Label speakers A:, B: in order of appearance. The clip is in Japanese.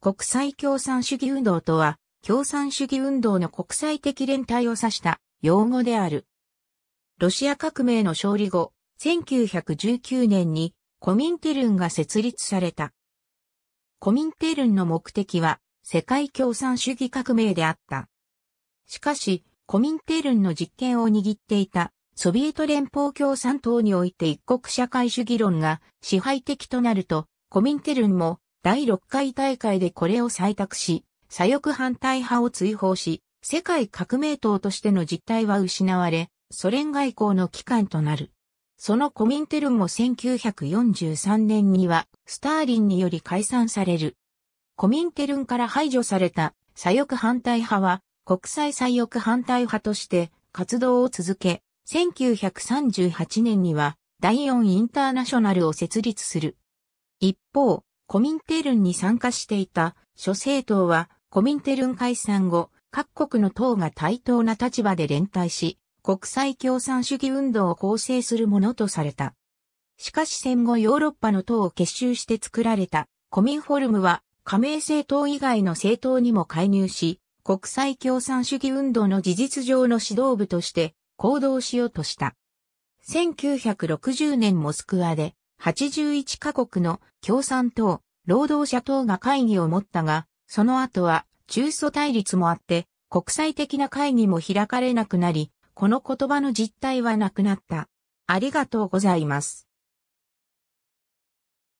A: 国際共産主義運動とは、共産主義運動の国際的連帯
B: を指した用語である。ロシア革命の勝利後、1919年にコミンテルンが設立された。コミンテルンの目的は世界共産主義革命であった。しかし、コミンテルンの実権を握っていたソビエト連邦共産党において一国社会主義論が支配的となると、コミンテルンも第6回大会でこれを採択し、左翼反対派を追放し、世界革命党としての実態は失われ、ソ連外交の機関となる。そのコミンテルンも1943年には、スターリンにより解散される。コミンテルンから排除された左翼反対派は、国際左翼反対派として活動を続け、1938年には第4インターナショナルを設立する。一方、コミンテルンに参加していた諸政党はコミンテルン解散後、各国の党が対等な立場で連帯し、国際共産主義運動を構成するものとされた。しかし戦後ヨーロッパの党を結集して作られたコミンフォルムは加盟政党以外の政党にも介入し、国際共産主義運動の事実上の指導部として行動しようとした。1960年モスクワで81カ国の共産党、労働者党が会議を持ったが、その後は中蘇対立もあって、国際的な会議も開
A: かれなくなり、この言葉の実態はなくなった。ありがとうございます。